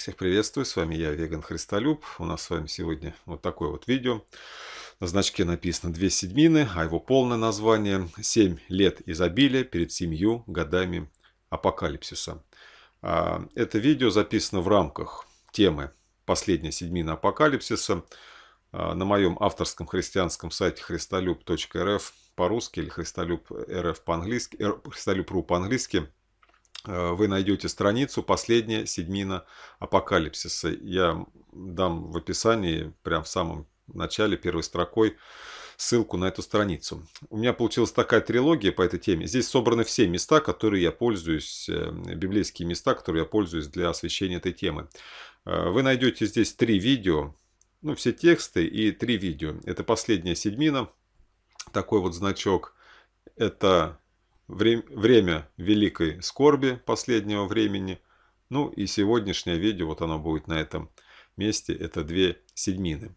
Всех приветствую, с вами я, Веган Христолюб. У нас с вами сегодня вот такое вот видео. На значке написано «Две седьмины», а его полное название «Семь лет изобилия перед семью годами апокалипсиса». А, это видео записано в рамках темы «Последняя седьмина апокалипсиса» а, на моем авторском христианском сайте христолюб.рф по-русски или христолюб.рф по-английски, э, христолюб.ру по-английски – Э, вы найдете страницу «Последняя седьмина апокалипсиса». Я дам в описании, прям в самом начале, первой строкой, ссылку на эту страницу. У меня получилась такая трилогия по этой теме. Здесь собраны все места, которые я пользуюсь, э, библейские места, которые я пользуюсь для освещения этой темы. Э, вы найдете здесь три видео, ну, все тексты и три видео. Это «Последняя седьмина», такой вот значок. Это время великой скорби последнего времени. Ну и сегодняшнее видео, вот оно будет на этом месте, это две седьмины.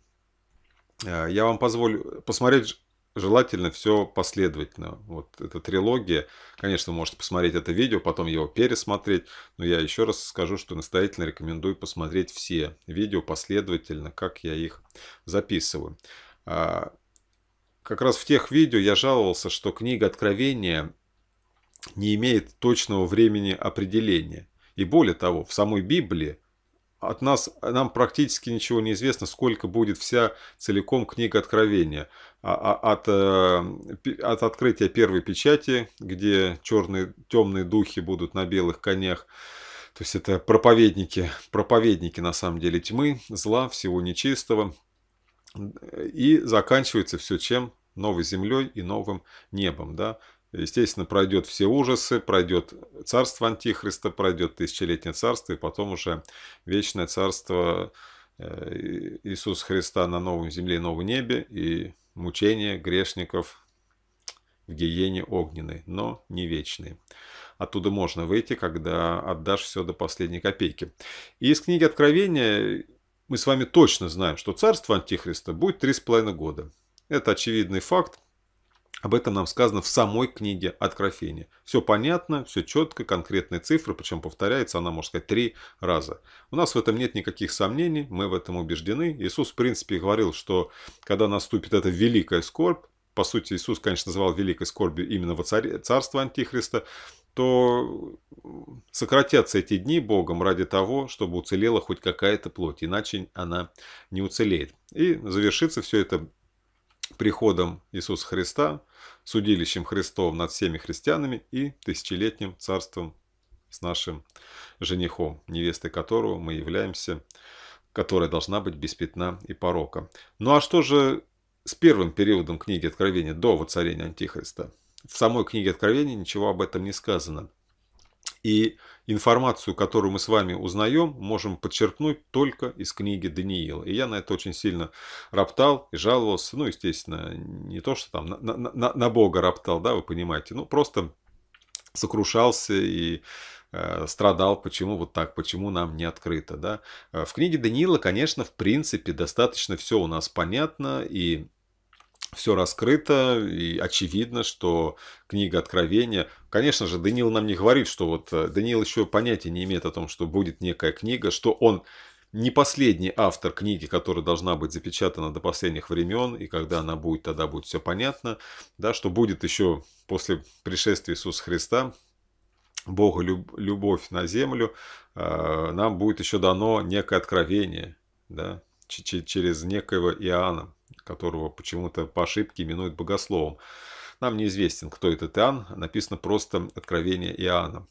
Э, я вам позволю посмотреть желательно все последовательно. Вот эта трилогия, конечно, вы можете посмотреть это видео, потом его пересмотреть, но я еще раз скажу, что настоятельно рекомендую посмотреть все видео последовательно, как я их записываю. А, как раз в тех видео я жаловался, что книга Откровения не имеет точного времени определения. И более того, в самой Библии от нас, нам практически ничего не известно, сколько будет вся целиком книга Откровения. А, а, от, э, от открытия первой печати, где черные, темные духи будут на белых конях, то есть это проповедники, проповедники на самом деле тьмы, зла, всего нечистого. И заканчивается все чем? Новой землей и новым небом. Да? Естественно, пройдет все ужасы, пройдет царство Антихриста, пройдет тысячелетнее царство, и потом уже вечное царство э, Иисуса Христа на новом земле и новом небе, и мучение грешников в гиене огненной, но не вечные. Оттуда можно выйти, когда отдашь все до последней копейки. И из книги Откровения мы с вами точно знаем, что царство Антихриста будет 3,5 года. Это очевидный факт. Об этом нам сказано в самой книге Откровения. Все понятно, все четко, конкретные цифры, причем повторяется она, можно сказать, три раза. У нас в этом нет никаких сомнений, мы в этом убеждены. Иисус, в принципе, говорил, что когда наступит эта великая скорбь, по сути, Иисус, конечно, называл великой скорбью именно царство Антихриста, то сократятся эти дни Богом ради того, чтобы уцелела хоть какая-то плоть, иначе она не уцелеет. И завершится все это приходом Иисуса Христа, судилищем Христовым над всеми христианами и тысячелетним царством с нашим женихом, невестой которого мы являемся, которая должна быть без пятна и порока. Ну а что же с первым периодом книги Откровения до воцарения Антихриста? В самой книге Откровения ничего об этом не сказано. И информацию, которую мы с вами узнаем, можем подчеркнуть только из книги Даниила. И я на это очень сильно роптал и жаловался. Ну, естественно, не то, что там на, на, на, Бога роптал, да, вы понимаете. Ну, просто сокрушался и э, страдал, почему вот так, почему нам не открыто. Да? Э, в книге Даниила, конечно, в принципе, достаточно все у нас понятно, и все раскрыто и очевидно, что книга Откровения, конечно же, Даниил нам не говорит, что вот э, Даниил еще понятия не имеет о том, что будет некая книга, что он не последний автор книги, которая должна быть запечатана до последних времен, и когда она будет, тогда будет все понятно, да, что будет еще после пришествия Иисуса Христа, Бога люб любовь на землю, а, нам будет еще дано некое откровение, да, через некоего Иоанна, которого почему-то по ошибке именуют богословом. Нам неизвестен, кто этот Иоанн, написано просто «Откровение Иоанна».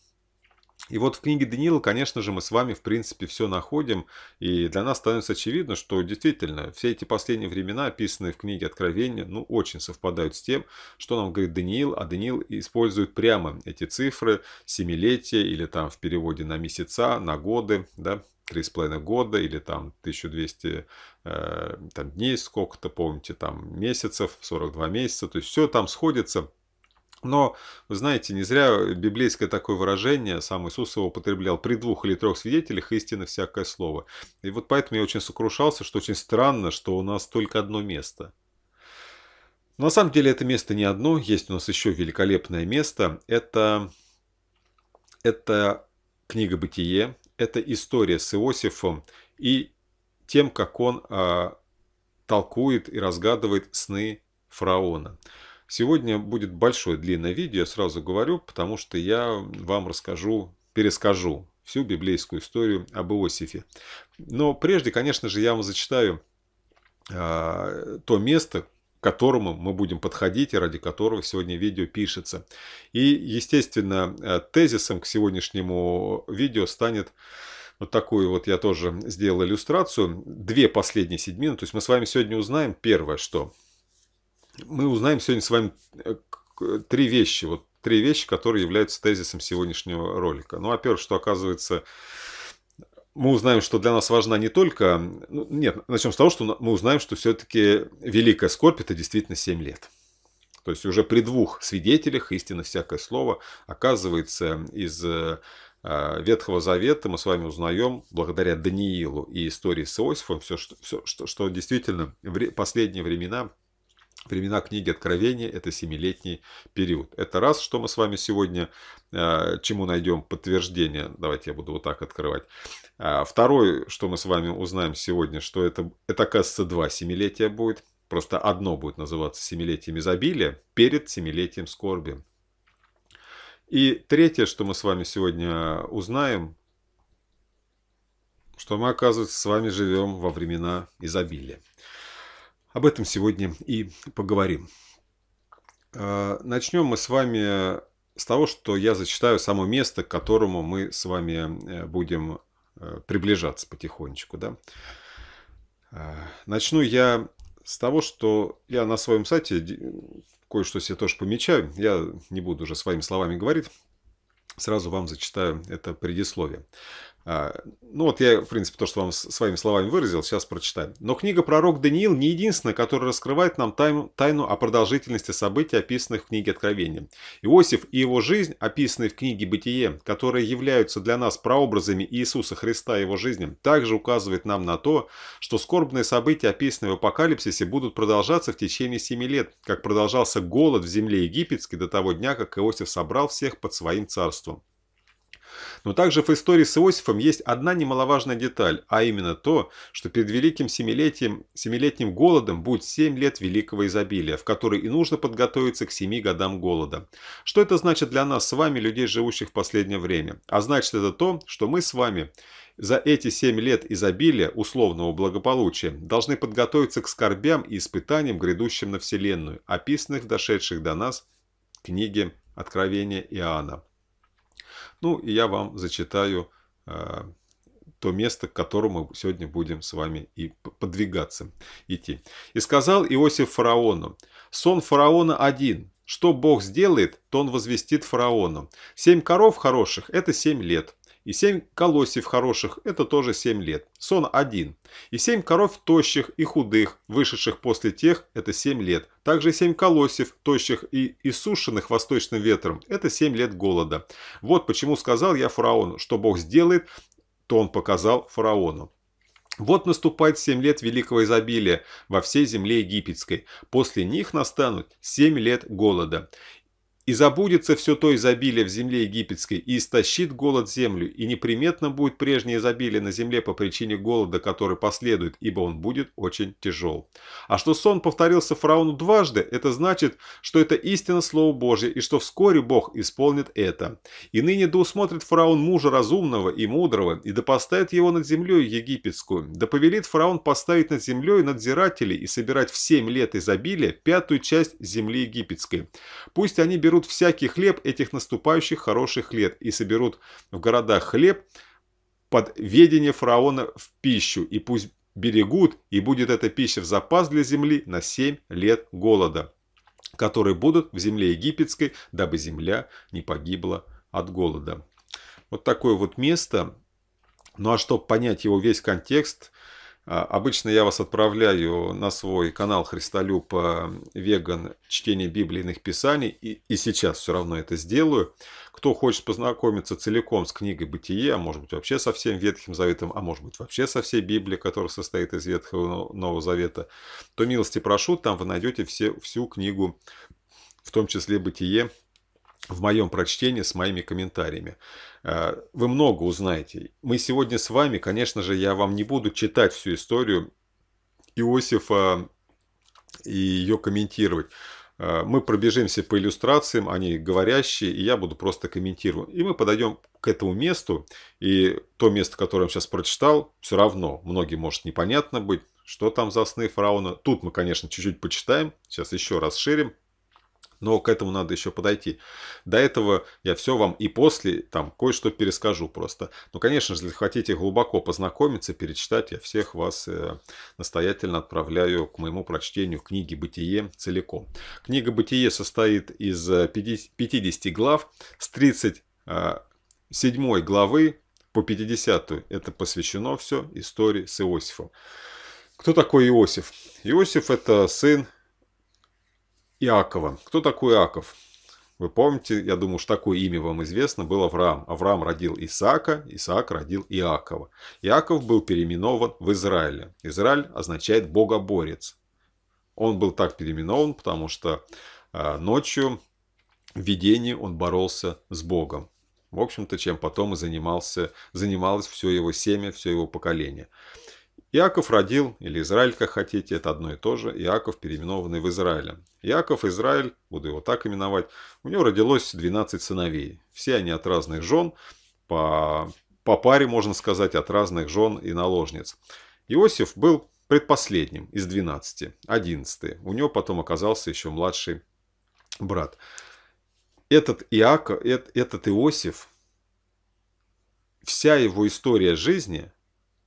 И вот в книге Даниила, конечно же, мы с вами, в принципе, все находим, и для нас становится очевидно, что действительно все эти последние времена, описанные в книге Откровения, ну, очень совпадают с тем, что нам говорит Даниил, а Даниил использует прямо эти цифры, семилетия или там в переводе на месяца, на годы, да, 3,5 года или там 1200 э, там, дней сколько-то, помните, там месяцев, 42 месяца, то есть все там сходится. Но, вы знаете, не зря библейское такое выражение, сам Иисус его употреблял, при двух или трех свидетелях истина всякое слово. И вот поэтому я очень сокрушался, что очень странно, что у нас только одно место – но на самом деле это место не одно, есть у нас еще великолепное место. Это, это книга «Бытие», это история с Иосифом и тем, как он а, толкует и разгадывает сны фараона. Сегодня будет большое длинное видео, я сразу говорю, потому что я вам расскажу, перескажу всю библейскую историю об Иосифе. Но прежде, конечно же, я вам зачитаю а, то место, к которому мы будем подходить и ради которого сегодня видео пишется. И, естественно, э, тезисом к сегодняшнему видео станет вот такую вот я тоже сделал иллюстрацию. Две последние седьмины. То есть мы с вами сегодня узнаем первое, что мы узнаем сегодня с вами э, три вещи. Вот три вещи, которые являются тезисом сегодняшнего ролика. Ну, во-первых, что оказывается мы узнаем, что для нас важна не только... Ну, нет, начнем с того, что мы узнаем, что все-таки великая скорбь – это действительно 7 лет. То есть уже при двух свидетелях истина всякое слово оказывается из э, Ветхого Завета мы с вами узнаем благодаря Даниилу и истории с Иосифом все, что, все, что, что действительно в последние времена Времена книги Откровения – это семилетний период. Это раз, что мы с вами сегодня, э, чему найдем подтверждение. Давайте я буду вот так открывать. А, Второе, что мы с вами узнаем сегодня, что это, это оказывается, два семилетия будет. Просто одно будет называться семилетием изобилия перед семилетием скорби. И третье, что мы с вами сегодня узнаем, что мы, оказывается, с вами живем во времена изобилия. Об этом сегодня и поговорим. А, начнем мы с вами с того, что я зачитаю само место, к которому мы с вами э, будем э, приближаться потихонечку. Да? А, начну я с того, что я на своем сайте кое-что себе тоже помечаю. Я не буду уже своими словами говорить. Сразу вам зачитаю это предисловие. А, ну вот я, в принципе, то, что вам своими словами выразил, сейчас прочитаю. Но книга «Пророк Даниил» не единственная, которая раскрывает нам тайну, тайну о продолжительности событий, описанных в книге Откровения. Иосиф и его жизнь, описанные в книге «Бытие», которые являются для нас прообразами Иисуса Христа и его жизни, также указывает нам на то, что скорбные события, описанные в Апокалипсисе, будут продолжаться в течение семи лет, как продолжался голод в земле египетской до того дня, как Иосиф собрал всех под своим царством. Но также в истории с Иосифом есть одна немаловажная деталь, а именно то, что перед великим семилетним семилетним голодом будет семь лет великого изобилия, в который и нужно подготовиться к семи годам голода. Что это значит для нас с вами, людей, живущих в последнее время? А значит это то, что мы с вами за эти 7 лет изобилия, условного благополучия, должны подготовиться к скорбям и испытаниям, грядущим на Вселенную, описанных в дошедших до нас книге Откровения Иоанна. Ну и я вам зачитаю э, то место, к которому сегодня будем с вами и подвигаться, идти. «И сказал Иосиф фараону, сон фараона один, что Бог сделает, то он возвестит фараону. Семь коров хороших – это семь лет, и семь колосьев хороших – это тоже семь лет. Сон один. И семь коров тощих и худых, вышедших после тех – это семь лет. Также семь колосьев, тощих и иссушенных восточным ветром – это семь лет голода. Вот почему сказал я фараону, что Бог сделает, то он показал фараону. Вот наступает семь лет великого изобилия во всей земле египетской. После них настанут семь лет голода. И забудется все то изобилие в земле египетской, и истощит голод землю, и неприметно будет прежнее изобилие на земле по причине голода, который последует, ибо он будет очень тяжел. А что сон повторился фараону дважды, это значит, что это истинно Слово Божье, и что вскоре Бог исполнит это. И ныне да усмотрит фараон мужа разумного и мудрого, и да поставит его над землей египетскую, да повелит фараон поставить над землей надзирателей и собирать в семь лет изобилия пятую часть земли египетской. Пусть они берут соберут всякий хлеб этих наступающих хороших лет и соберут в городах хлеб под ведение фараона в пищу, и пусть берегут, и будет эта пища в запас для земли на семь лет голода, которые будут в земле египетской, дабы земля не погибла от голода». Вот такое вот место. Ну а чтобы понять его весь контекст – а, обычно я вас отправляю на свой канал Христолюб а, Веган чтение библийных писаний, и, и сейчас все равно это сделаю. Кто хочет познакомиться целиком с книгой Бытие, а может быть вообще со всем Ветхим Заветом, а может быть вообще со всей Библией, которая состоит из Ветхого Нового Завета, то милости прошу, там вы найдете все, всю книгу, в том числе Бытие, в моем прочтении с моими комментариями. Э, вы много узнаете. Мы сегодня с вами, конечно же, я вам не буду читать всю историю Иосифа и ее комментировать. Э, мы пробежимся по иллюстрациям, они говорящие, и я буду просто комментировать. И мы подойдем к этому месту, и то место, которое я сейчас прочитал, все равно многим может непонятно быть, что там за сны фараона. Тут мы, конечно, чуть-чуть почитаем, сейчас еще расширим, но к этому надо еще подойти. До этого я все вам и после там кое-что перескажу просто. Но, ну, конечно же, если хотите глубоко познакомиться, перечитать, я всех вас э, настоятельно отправляю к моему прочтению книги «Бытие» целиком. Книга «Бытие» состоит из 50, э, глав, с 37 э, главы по 50 это посвящено все истории с Иосифом. Кто такой Иосиф? Иосиф – это сын Иакова. Кто такой Иаков? Вы помните, я думаю, что такое имя вам известно, был Авраам. Авраам родил Исаака, Исаак родил Иакова. Иаков был переименован в Израиле. Израиль означает «богоборец». Он был так переименован, потому что а, ночью в видении он боролся с Богом. В общем-то, чем потом и занимался, занималось все его семя, все его поколение. Иаков родил, или Израиль, как хотите, это одно и то же, Иаков, переименованный в Израиле. Иаков, Израиль, буду его так именовать, у него родилось 12 сыновей. Все они от разных жен, по, по паре, можно сказать, от разных жен и наложниц. Иосиф был предпоследним из 12, 11. У него потом оказался еще младший брат. Этот Иаков, этот Иосиф, вся его история жизни –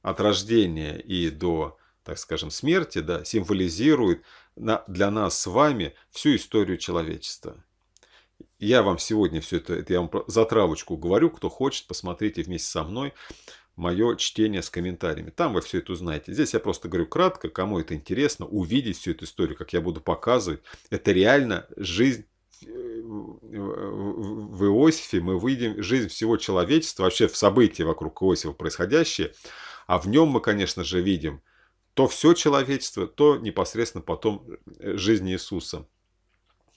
от рождения и до, так скажем, смерти, да, символизирует на, для нас с вами всю историю человечества. Я вам сегодня все это, это я вам за травочку говорю, кто хочет, посмотрите вместе со мной мое чтение с комментариями. Там вы все это узнаете. Здесь я просто говорю кратко, кому это интересно, увидеть всю эту историю, как я буду показывать. Это реально жизнь э, в Иосифе мы выйдем жизнь всего человечества, вообще в события вокруг Иосифа происходящие, а в нем мы, конечно же, видим то все человечество, то непосредственно потом э, жизнь Иисуса.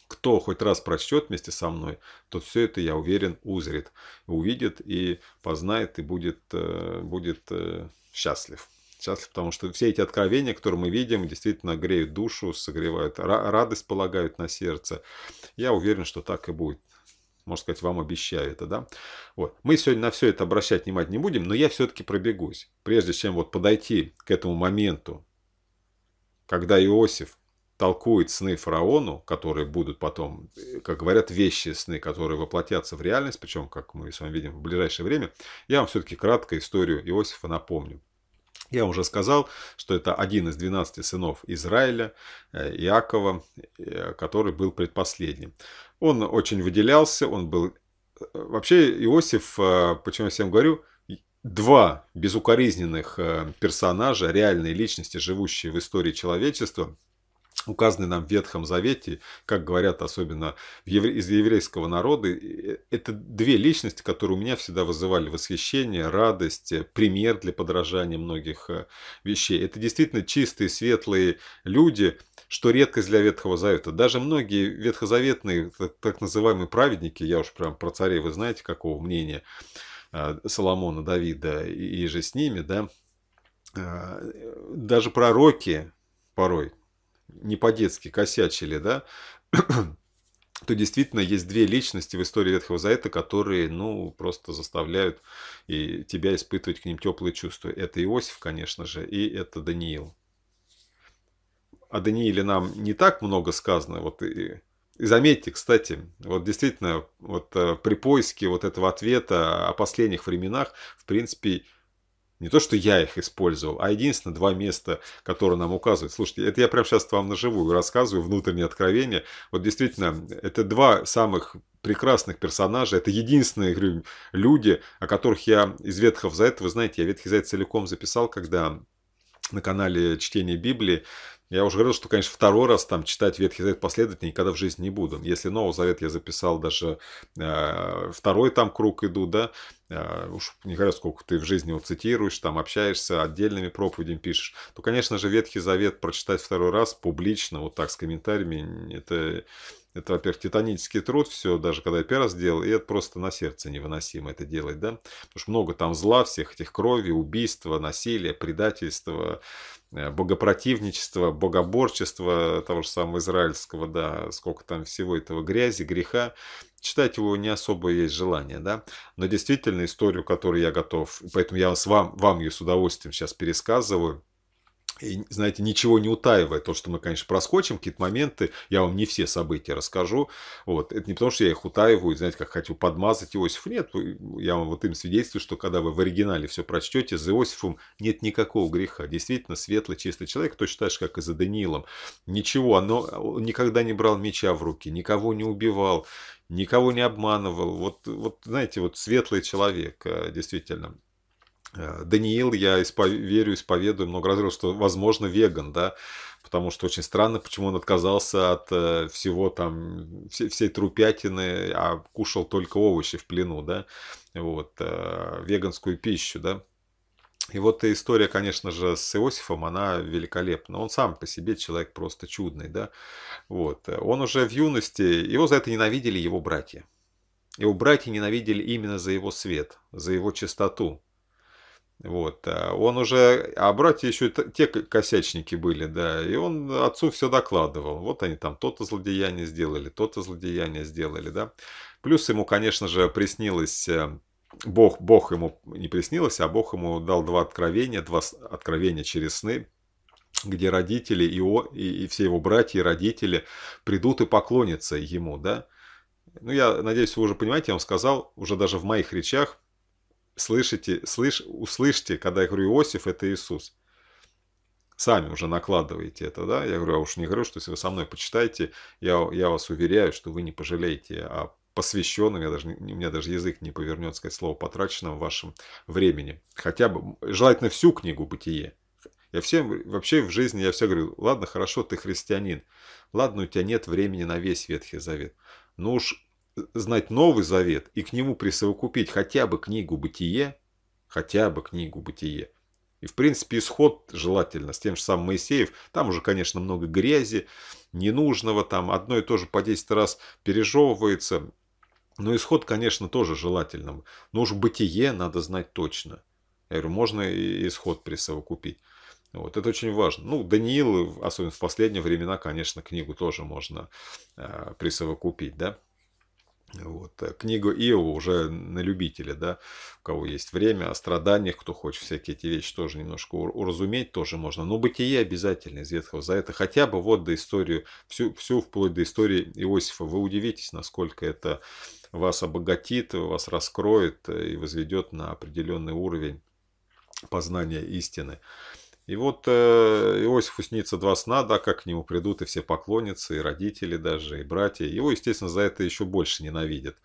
Кто хоть раз прочтет вместе со мной, тот все это, я уверен, узрит, увидит и познает, и будет, э, будет э, счастлив. Счастлив, потому что все эти откровения, которые мы видим, действительно греют душу, согревают радость, полагают на сердце. Я уверен, что так и будет можно сказать, вам обещаю это, да. Вот. Мы сегодня на все это обращать внимание не будем, но я все-таки пробегусь. Прежде чем вот подойти к этому моменту, когда Иосиф толкует сны фараону, которые будут потом, э, как говорят, вещи сны, которые воплотятся в реальность, причем, как мы с вами видим, в ближайшее время, я вам все-таки кратко историю Иосифа напомню. Я уже сказал, что это один из 12 сынов Израиля, э, Иакова, э, который был предпоследним. Он очень выделялся, он был... Э, вообще Иосиф, почему я всем говорю, два безукоризненных персонажа, реальные личности, живущие в истории человечества, указаны нам в Ветхом Завете, как говорят особенно из еврейского народа, э, это две личности, которые у меня всегда вызывали восхищение, радость, э, пример для подражания многих э, вещей. Это действительно чистые, светлые люди, что редкость для Ветхого Завета. Даже многие ветхозаветные так называемые праведники, я уж прям про царей, вы знаете, какого мнения, Соломона, Давида и же с ними, да, даже пророки порой не по-детски косячили, да, то действительно есть две личности в истории Ветхого Завета, которые, ну, просто заставляют и тебя испытывать к ним теплые чувства. Это Иосиф, конечно же, и это Даниил. О Данииле нам не так много сказано. Вот и, и заметьте, кстати, вот действительно, вот э, при поиске вот этого ответа о последних временах, в принципе, не то, что я их использовал, а единственное два места, которые нам указывают. Слушайте, это я прямо сейчас вам наживую рассказываю, внутреннее откровение. Вот действительно, это два самых прекрасных персонажа, Это единственные говорю, люди, о которых я из Ветхов это, вы знаете, я Ветхий за это целиком записал, когда на канале «Чтение Библии». Я уже говорил, что, конечно, второй раз там читать Ветхий Завет последовательно никогда в жизни не буду. Если Новый Завет я записал даже э, второй там круг иду, да, э, уж не говоря, сколько ты в жизни его цитируешь, там общаешься, отдельными проповедями пишешь, то, конечно же, Ветхий Завет прочитать второй раз публично, вот так с комментариями, это, это во-первых, титанический труд, все, даже когда я первый раз делал, и это просто на сердце невыносимо это делать, да, потому что много там зла, всех этих крови, убийства, насилия, предательства, Э, богопротивничество, богоборчество того же самого израильского, да, сколько там всего этого грязи, греха. Читать его не особо есть желание, да. Но действительно историю, которую я готов, поэтому я с вам, вам ее с удовольствием сейчас пересказываю, и, знаете, ничего не утаивая, то, что мы, конечно, проскочим какие-то моменты, я вам не все события расскажу, вот, это не потому, что я их утаиваю, знаете, как хочу подмазать Иосиф, нет, я вам вот им свидетельствую, что когда вы в оригинале все прочтете, за Иосифом нет никакого греха, действительно, светлый, чистый человек, точно так же, как и за Даниилом, ничего, оно, он никогда не брал меча в руки, никого не убивал, никого не обманывал, вот, вот знаете, вот светлый человек, э, действительно, Э, Даниил, я испов... верю, исповедую, много раз говорил, что, возможно, веган, да, потому что очень странно, почему он отказался от э, всего там, все, всей трупятины, а кушал только овощи в плену, да, вот, э, веганскую пищу, да. И вот история, конечно же, с Иосифом, она великолепна. Он сам по себе человек просто чудный, да. Вот. Он уже в юности, его за это ненавидели его братья. Его братья ненавидели именно за его свет, за его чистоту, вот, а он уже, а братья еще те косячники были, да, и он отцу все докладывал. Вот они там то-то злодеяние сделали, то-то злодеяние сделали, да. Плюс ему, конечно же, приснилось, э, Бог, Бог ему не приснилось, а Бог ему дал два откровения, два откровения через сны, где родители и, о, и, и все его братья и родители придут и поклонятся ему, да. Ну, я надеюсь, вы уже понимаете, я вам сказал уже даже в моих речах, слышите, слыш, услышьте, когда я говорю Иосиф, это Иисус. Сами уже накладываете это, да? Я говорю, а уж не говорю, что если вы со мной почитаете, я, я вас уверяю, что вы не пожалеете о посвященном, я даже, у меня даже язык не повернет сказать слово потраченном в вашем времени. Хотя бы, желательно всю книгу «Бытие». Я всем, вообще в жизни я все говорю, ладно, хорошо, ты христианин. Ладно, у тебя нет времени на весь Ветхий Завет. Ну уж знать Новый Завет и к нему присовокупить хотя бы книгу «Бытие», хотя бы книгу «Бытие», и, в принципе, исход желательно с тем же самым Моисеев. Там уже, конечно, много грязи, ненужного, там одно и то же по 10 раз пережевывается. Но исход, конечно, тоже желательно. Но ну уж бытие надо знать точно. Я говорю, можно и исход присовокупить. Вот, это очень важно. Ну, Даниил, особенно в последние времена, конечно, книгу тоже можно э, присовокупить, да. Вот. Э, книгу Ио уже на любителя, да, у кого есть время, о страданиях, кто хочет всякие эти вещи тоже немножко уразуметь, тоже можно. Но бытие обязательно из Ветхого это. хотя бы вот до истории всю, всю вплоть до истории Иосифа. Вы удивитесь, насколько это вас обогатит, вас раскроет э, и возведет на определенный уровень познания истины. И вот э, Иосифу снится два сна, да, как к нему придут и все поклонницы, и родители даже, и братья. Его, естественно, за это еще больше ненавидят.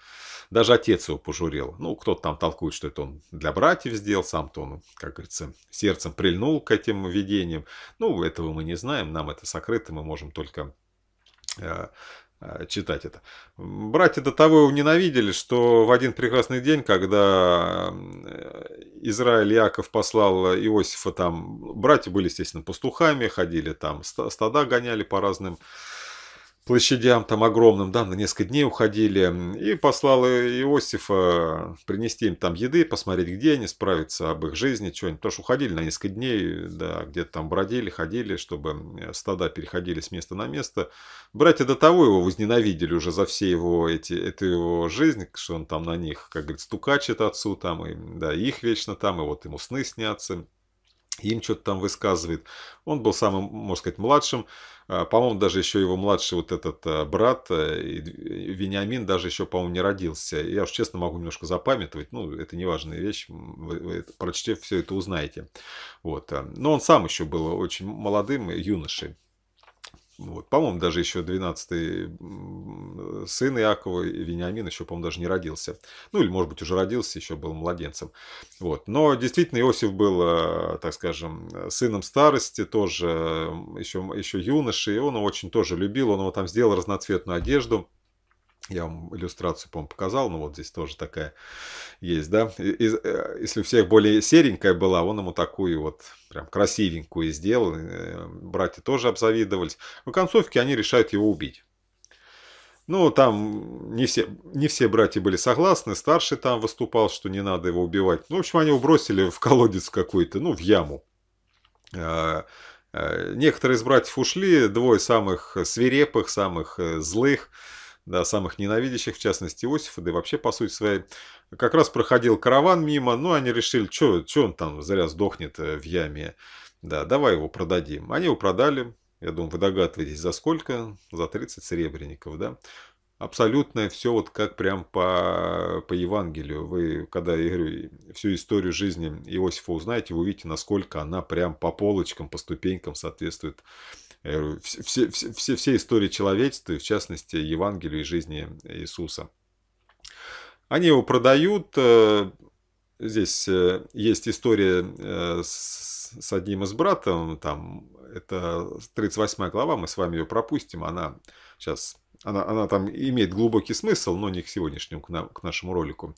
Даже отец его пожурил. Ну, кто-то там толкует, что это он для братьев сделал, сам-то он, как говорится, сердцем прильнул к этим видениям. Ну, этого мы не знаем, нам это сокрыто, мы можем только э, Э, читать это. Братья до того его ненавидели, что в один прекрасный день, когда э, Израиль Яков послал Иосифа там, братья были, естественно, пастухами, ходили там, стада гоняли по разным площадям там огромным, да, на несколько дней уходили, и послал Иосифа принести им там еды, посмотреть, где они, справиться об их жизни, что они, потому что уходили на несколько дней, да, где-то там бродили, ходили, чтобы стада переходили с места на место. Братья до того его возненавидели уже за все его эти, эту его жизнь, что он там на них, как говорится, стукачит отцу там, и, да, их вечно там, и вот ему сны снятся, им что-то там высказывает. Он был самым, можно сказать, младшим. А, по-моему, даже еще его младший вот этот э, брат, э, Вениамин, даже еще, по-моему, не родился. Я уж честно могу немножко запамятовать, ну, это неважная вещь, вы, вы, прочтев все это узнаете. Вот. Э, но он сам еще был очень молодым юношей. Вот, по-моему, даже еще 12-й сын Иакова, Вениамин, еще, по-моему, даже не родился. Ну, или, может быть, уже родился, еще был младенцем. Вот. Но действительно Иосиф был, э, так скажем, сыном старости, тоже еще, еще юноши, и он его очень тоже любил. Он его там сделал разноцветную одежду – я вам иллюстрацию, по-моему, показал, но вот здесь тоже такая есть, да. Из, э, если у всех более серенькая была, он ему такую вот прям красивенькую сделал. Э, братья тоже обзавидовались. В концовке они решают его убить. Ну, там не все, не все братья были согласны, старший там выступал, что не надо его убивать. Ну, в общем, они его бросили в колодец какой-то, ну, в яму. А, а, некоторые из братьев ушли, двое самых свирепых, самых э, злых – да, самых ненавидящих, в частности Иосифа, да и вообще по сути своей. Как раз проходил караван мимо, но ну, они решили, что он там зря сдохнет э, в яме, да, давай его продадим. Они его продали, я думаю, вы догадываетесь, за сколько? За 30 серебряников, да? абсолютно все вот как прям по, по Евангелию. Вы, когда я говорю, всю историю жизни Иосифа узнаете, вы увидите, насколько она прям по полочкам, по ступенькам соответствует Э, все, все, все, все истории человечества, в частности, Евангелию и жизни Иисуса. Они его продают. Э, здесь э, есть история с одним из братом, там, это 38 глава, мы с вами ее пропустим, она сейчас она, она там имеет глубокий смысл, но не к сегодняшнему, к, на, к нашему ролику.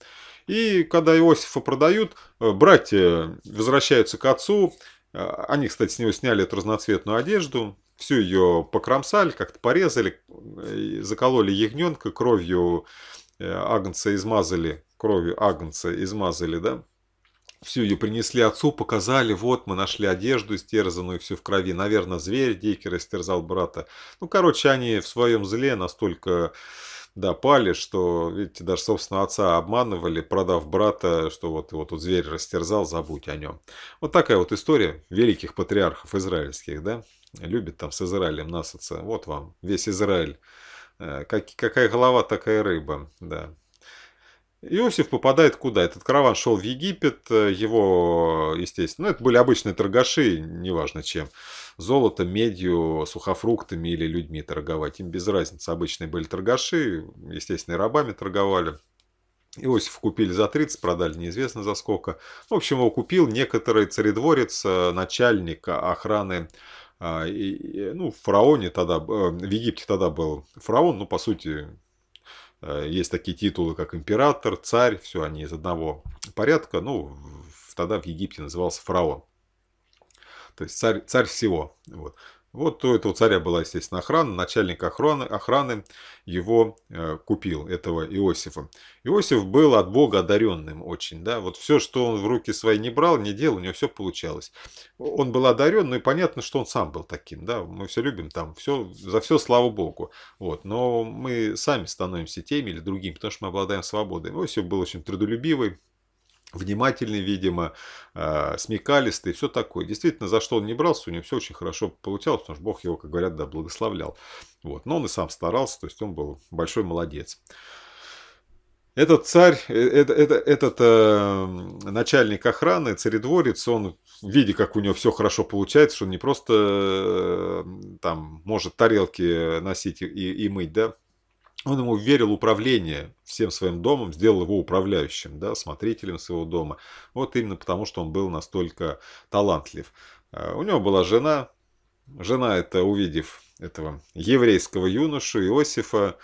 И когда Иосифа продают, братья возвращаются к отцу. Они, кстати, с него сняли эту разноцветную одежду всю ее покромсали, как-то порезали, э, закололи ягненка кровью э, агнца измазали, кровью агнца измазали, да, всю ее принесли отцу, показали, вот, мы нашли одежду истерзанную, всю в крови. Наверное, зверь Дикер растерзал брата. Ну, короче, они в своем зле настолько допали, что, видите, даже, собственно, отца обманывали, продав брата, что вот его тут зверь растерзал, забудь о нем. Вот такая вот история великих патриархов израильских, да любит там с Израилем насаться. Вот вам весь Израиль. Э, как, какая голова, такая рыба. Да. Иосиф попадает куда? Этот караван шел в Египет, э, его, естественно, ну, это были обычные торгаши, неважно чем, золото, медью, сухофруктами или людьми торговать, им без разницы, обычные были торгаши, естественно, и рабами торговали. Иосиф купили за 30, продали неизвестно за сколько. В общем, его купил некоторый царедворец, э, начальник охраны а, и, ну, в фараоне тогда, э, в Египте тогда был фараон, ну, по сути, э, есть такие титулы, как император, царь, все они из одного порядка, ну, тогда в Египте назывался фараон. То есть царь, царь всего. Вот. Вот у этого царя была, естественно, охрана, начальник охраны, охраны его э, купил, этого Иосифа. Иосиф был от Бога одаренным очень, да, вот все, что он в руки свои не брал, не делал, у него все получалось. Он был одарен, ну и понятно, что он сам был таким, да, мы все любим там, все, за все слава Богу, вот, но мы сами становимся теми или другим, потому что мы обладаем свободой. Иосиф был очень трудолюбивый, внимательный, видимо, а, смекалистый, все такое. Действительно, за что он не брался, у него все очень хорошо получалось, потому что Бог его, как говорят, да, благословлял. Вот. Но он и сам старался, то есть он был большой молодец. Этот царь, это, это, этот э, начальник охраны, царедворец, он, видя, как у него все хорошо получается, что он не просто э, там может тарелки носить и, и мыть, да, он ему верил управление всем своим домом, сделал его управляющим, да, смотрителем своего дома. Вот именно потому, что он был настолько талантлив. А, у него была жена. Жена это, увидев этого еврейского юношу Иосифа,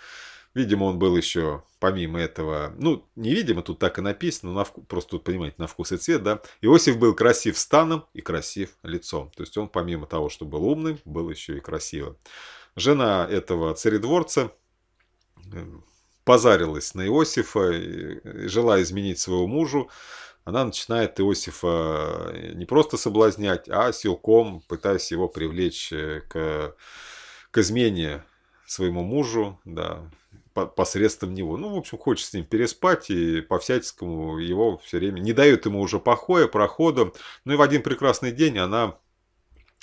видимо, он был еще, помимо этого, ну, невидимо, тут так и написано, на вку, просто тут, понимаете, на вкус и цвет, да. Иосиф был красив станом и красив лицом. То есть он, помимо того, что был умным, был еще и красивым. Жена этого царедворца – позарилась на Иосифа, и, желая изменить своего мужу, она начинает Иосифа э, не просто соблазнять, а силком пытаясь его привлечь э, к, к измене своему мужу, да, посредством него. Ну, в общем, хочет с ним переспать, и по-всяческому его все время не дают ему уже покоя, прохода. Ну и в один прекрасный день она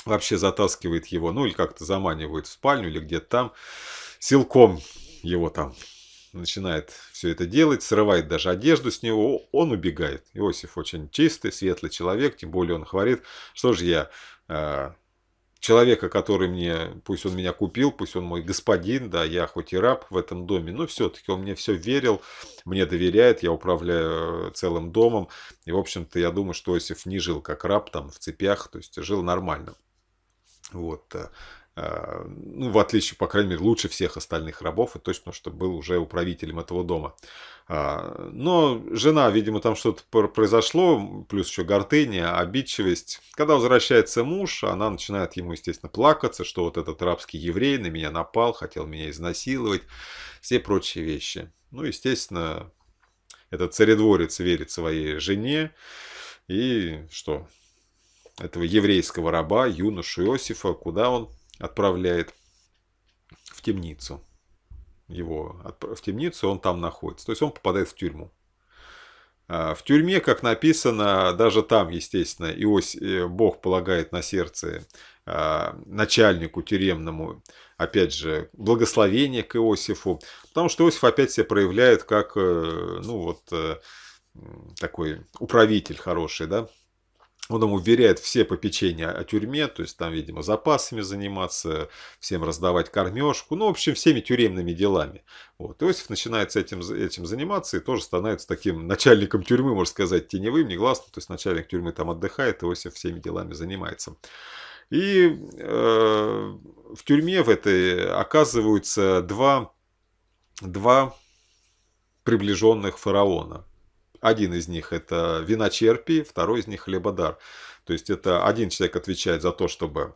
вообще затаскивает его, ну или как-то заманивает в спальню или где-то там силком его там начинает все это делать, срывает даже одежду с него, он убегает. Иосиф очень чистый, светлый человек, тем более он говорит, что же я а, человека, который мне, пусть он меня купил, пусть он мой господин, да, я хоть и раб в этом доме, но все-таки он мне все верил, мне доверяет, я управляю целым домом, и, в общем-то, я думаю, что Иосиф не жил как раб там в цепях, то есть жил нормально. Вот. Э, а, ну, в отличие, по крайней мере, лучше всех остальных рабов, и точно, что был уже управителем этого дома. А, но жена, видимо, там что-то произошло, плюс еще гортыня, обидчивость. Когда возвращается муж, она начинает ему, естественно, плакаться, что вот этот рабский еврей на меня напал, хотел меня изнасиловать, все прочие вещи. Ну, естественно, этот царедворец верит своей жене, и что, этого еврейского раба, юношу Иосифа, куда он отправляет в темницу. Его в темницу, он там находится. То есть он попадает в тюрьму. А, в тюрьме, как написано, даже там, естественно, иосиф э, Бог полагает на сердце а, начальнику тюремному, опять же, благословение к Иосифу, потому что Иосиф опять себя проявляет как, э, ну вот, э, такой управитель хороший, да, он ему уверяет все попечения о тюрьме, то есть там, видимо, запасами заниматься, всем раздавать кормежку, ну, в общем, всеми тюремными делами. Вот. Иосиф начинает с этим, этим заниматься и тоже становится таким начальником тюрьмы, можно сказать, теневым, негласно. То есть начальник тюрьмы там отдыхает, Иосиф всеми делами занимается. И э, в тюрьме в этой оказываются два, два приближенных фараона. Один из них это виночерпий, второй из них хлебодар. То есть это один человек отвечает за то, чтобы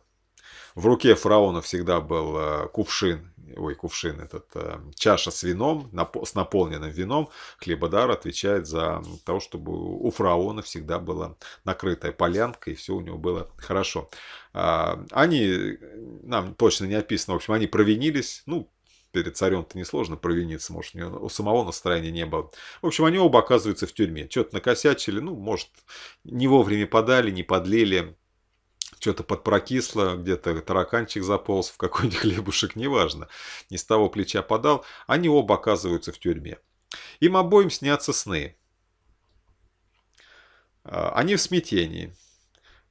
в руке фараона всегда был э, кувшин, ой, кувшин этот, э, чаша с вином, с наполненным вином. Хлебодар отвечает за то, чтобы у фараона всегда была накрытая полянка, и все у него было хорошо. А, они, э, нам точно не описано, в общем, они провинились, ну, перед царем-то несложно провиниться, может, у, него, у самого настроения не было. В общем, они оба оказываются в тюрьме. Что-то накосячили, ну, может, не вовремя подали, не подлили, что-то подпрокисло, где-то тараканчик заполз в какой-нибудь хлебушек, неважно, не с того плеча подал, они оба оказываются в тюрьме. Им обоим снятся сны. А, они в смятении.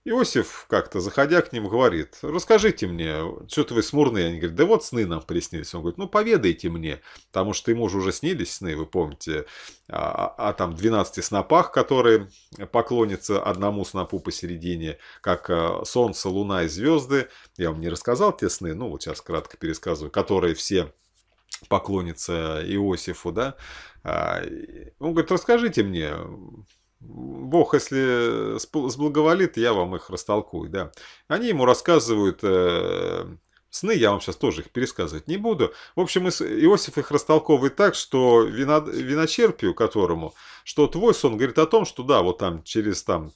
Иосиф как-то, заходя к ним, говорит, расскажите мне, что-то вы смурные. Они говорят, да вот сны нам приснились. Он говорит, ну поведайте мне, потому что ему же уже снились сны, вы помните, о, о, о там 12 снопах, которые поклонятся одному снопу посередине, как э, солнце, луна и звезды. Я вам не рассказал те сны, ну вот сейчас кратко пересказываю, которые все поклонятся Иосифу, да. А, он говорит, расскажите мне, Бог, если сблаговолит, я вам их растолкую, да. Они ему рассказывают э, сны, я вам сейчас тоже их пересказывать не буду. В общем, Иосиф их растолковывает так, что вино, виночерпию которому, что твой сон говорит о том, что да, вот там через там...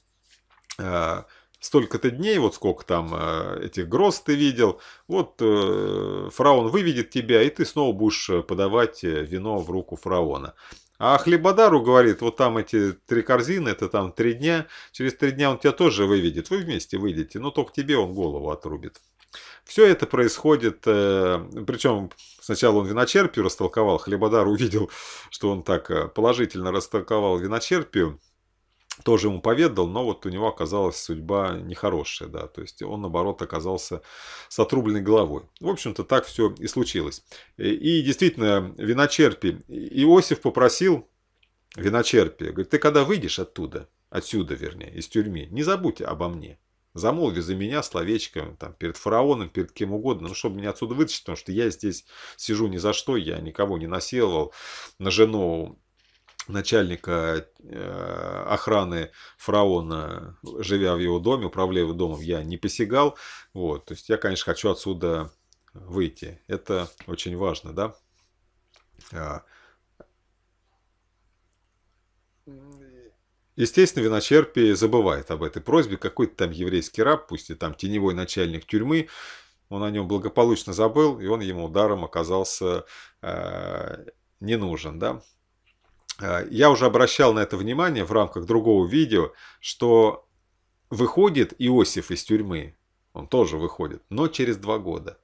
Э, столько-то дней, вот сколько там э, этих гроз ты видел, вот э, фараон выведет тебя, и ты снова будешь подавать э, вино в руку фараона. А хлебодару говорит, вот там эти три корзины, это там три дня, через три дня он тебя тоже выведет, вы вместе выйдете, но только тебе он голову отрубит. Все это происходит, э, причем сначала он виночерпию растолковал, хлебодар увидел, что он так э, положительно растолковал виночерпию, тоже ему поведал, но вот у него оказалась судьба нехорошая, да, то есть он, наоборот, оказался с отрубленной головой. В общем-то, так все и случилось. И действительно, виночерпи, Иосиф попросил Виночерпи: говорит, ты когда выйдешь оттуда, отсюда, вернее, из тюрьмы, не забудь обо мне. Замолви за меня словечко там, перед фараоном, перед кем угодно, ну, чтобы меня отсюда вытащить, потому что я здесь сижу ни за что, я никого не насиловал, на жену начальника э, охраны фараона, живя в его доме, управляя его домом, я не посягал. Вот, то есть я, конечно, хочу отсюда выйти. Это очень важно, да. А. Естественно, виночерпи забывает об этой просьбе. Какой-то там еврейский раб, пусть и там теневой начальник тюрьмы, он о нем благополучно забыл, и он ему ударом оказался э, не нужен. Да? А, я уже обращал на это внимание в рамках другого видео, что выходит Иосиф из тюрьмы, он тоже выходит, но через два года.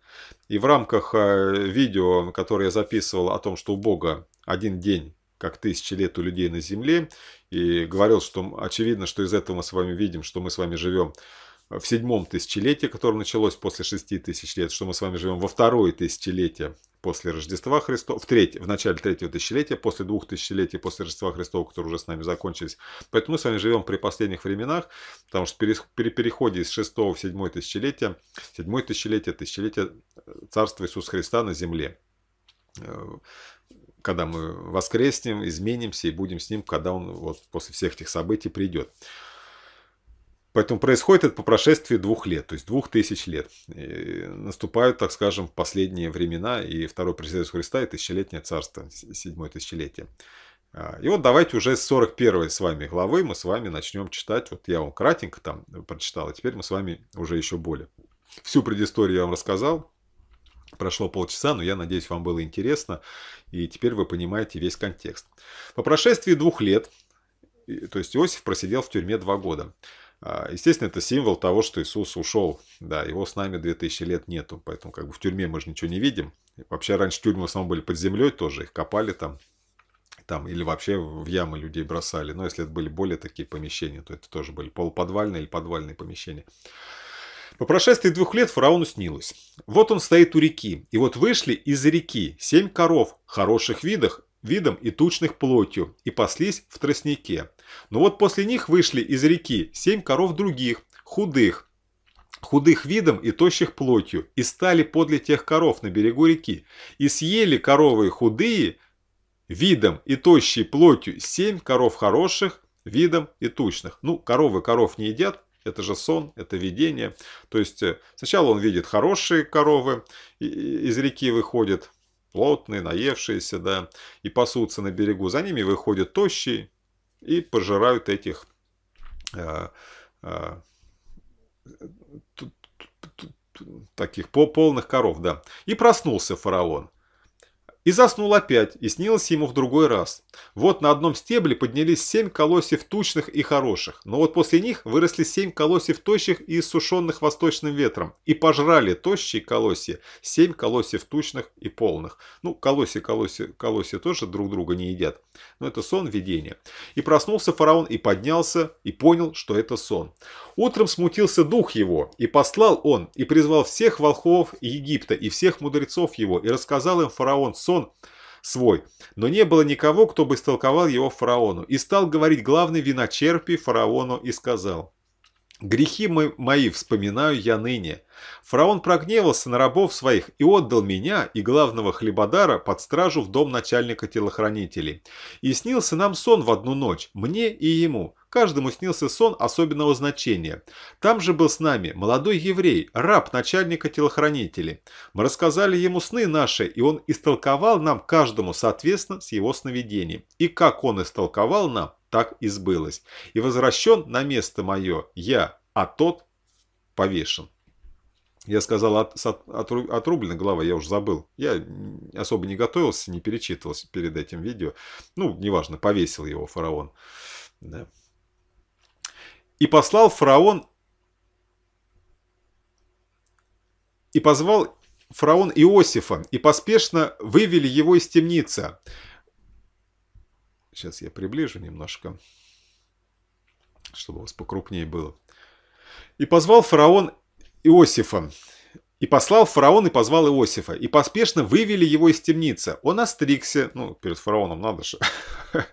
И в рамках а, видео, которое я записывал о том, что у Бога один день как тысячи лет у людей на земле, и говорил, что очевидно, что из этого мы с вами видим, что мы с вами живем а, в седьмом тысячелетии, которое началось после шести тысяч лет, что мы с вами живем во второе тысячелетие после Рождества Христова, в, треть, в начале третьего тысячелетия, после двух тысячелетий после Рождества Христова, которые уже с нами закончились. Поэтому мы с вами живем при последних временах, потому что при, переходе из 6 в 7 тысячелетие, 7 тысячелетие, тысячелетие Царства Иисуса Христа на земле э, когда мы воскреснем, изменимся и будем с ним, когда он вот после всех этих событий придет. Поэтому происходит это по прошествии двух лет, то есть двух тысяч лет. И наступают, так скажем, последние времена, и второй пришествие Христа и тысячелетнее царство, седьмое тысячелетие. А, и вот давайте уже с 41 с вами главы мы с вами начнем читать. Вот я вам кратенько там прочитал, а теперь мы с вами уже еще более. Всю предысторию я вам рассказал. Прошло полчаса, но я надеюсь, вам было интересно. И теперь вы понимаете весь контекст. По прошествии двух лет, то есть Иосиф просидел в тюрьме два года. А, естественно, это символ того, что Иисус ушел. Да, его с нами 2000 лет нету, поэтому как бы в тюрьме мы же ничего не видим. Вообще раньше тюрьмы в основном были под землей тоже, их копали там, там или вообще в ямы людей бросали. Но если это были более такие помещения, то это тоже были полуподвальные или подвальные помещения. По прошествии двух лет фараону снилось. Вот он стоит у реки, и вот вышли из реки семь коров, хороших видах, видом и тучных плотью, и паслись в тростнике. Но вот после них вышли из реки семь коров других, худых, худых видом и тощих плотью, и стали подле тех коров на берегу реки, и съели коровы худые видом и тощей плотью семь коров хороших видом и тучных. Ну, коровы коров не едят, это же сон, это видение. То есть э, сначала он видит хорошие коровы, из реки выходят плотные, наевшиеся, да, и пасутся на берегу. За ними выходят тощие, и пожирают этих э, э, таких полных коров, да. И проснулся фараон. И заснул опять, и снилось ему в другой раз. Вот на одном стебле поднялись семь колосьев тучных и хороших, но вот после них выросли семь колосьев тощих и иссушенных восточным ветром, и пожрали тощие колосья, семь колосьев тучных и полных. Ну, колосья, колосья, колосья тоже друг друга не едят, но это сон, видение. И проснулся фараон, и поднялся, и понял, что это сон. Утром смутился дух его, и послал он, и призвал всех волхов Египта, и всех мудрецов его, и рассказал им фараон сон, сон свой, но не было никого, кто бы истолковал его фараону. И стал говорить главный виночерпий фараону и сказал, «Грехи мои вспоминаю я ныне. Фараон прогневался на рабов своих и отдал меня и главного хлебодара под стражу в дом начальника телохранителей. И снился нам сон в одну ночь, мне и ему». Каждому снился сон особенного значения. Там же был с нами молодой еврей, раб начальника телохранителей. Мы рассказали ему сны наши, и он истолковал нам каждому, соответственно, с его сновидением. И как он истолковал нам, так и сбылось. И возвращен на место мое я, а тот повешен. Я сказал от, от, отру, отрублена голова, я уже забыл. Я особо не готовился, не перечитывался перед этим видео. Ну, неважно, повесил его фараон. Да. И послал фараон и позвал фараон Иосифа, и поспешно вывели его из темницы. Сейчас я приближу немножко, чтобы у вас покрупнее было. И позвал фараон Иосифа, и послал фараон и позвал Иосифа, и поспешно вывели его из темницы. Он остригся, ну, перед фараоном надо же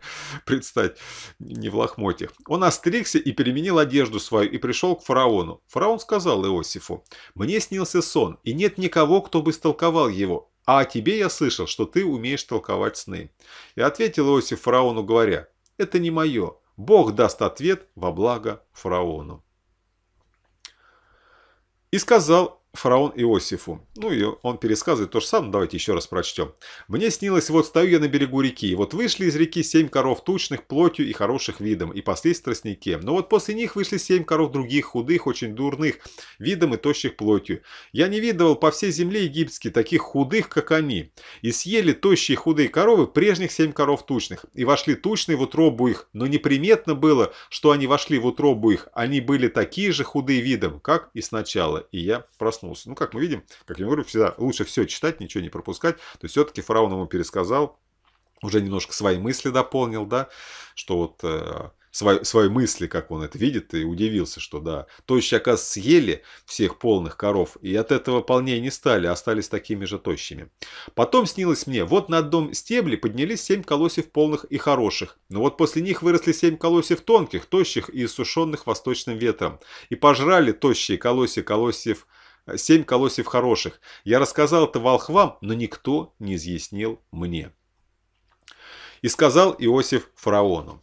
предстать, не в лохмотьях. Он остригся и переменил одежду свою, и пришел к фараону. Фараон сказал Иосифу, «Мне снился сон, и нет никого, кто бы истолковал его, а о тебе я слышал, что ты умеешь толковать сны». И ответил Иосиф фараону, говоря, «Это не мое, Бог даст ответ во благо фараону». И сказал фараон Иосифу. Ну и он пересказывает то же самое, давайте еще раз прочтем. «Мне снилось, вот стою я на берегу реки, вот вышли из реки семь коров тучных, плотью и хороших видом, и паслись в тростнике. Но вот после них вышли семь коров других, худых, очень дурных, видом и тощих плотью. Я не видывал по всей земле египетской таких худых, как они. И съели тощие худые коровы прежних семь коров тучных, и вошли тучные в утробу их, но неприметно было, что они вошли в утробу их, они были такие же худые видом, как и сначала». И я просто проснулся. Ну, как мы видим, как я говорю, всегда лучше все читать, ничего не пропускать. То есть, все-таки фараон ему пересказал, уже немножко свои мысли дополнил, да, что вот э, свои, свои мысли, как он это видит, и удивился, что да, тощие, оказывается, съели всех полных коров, и от этого полнее не стали, а остались такими же тощими. Потом снилось мне, вот на одном стебле поднялись семь колосьев полных и хороших, но вот после них выросли семь колосьев тонких, тощих и иссушенных восточным ветром, и пожрали тощие колосья колосьев семь колосьев хороших. Я рассказал это волхвам, но никто не изъяснил мне. И сказал Иосиф фараону.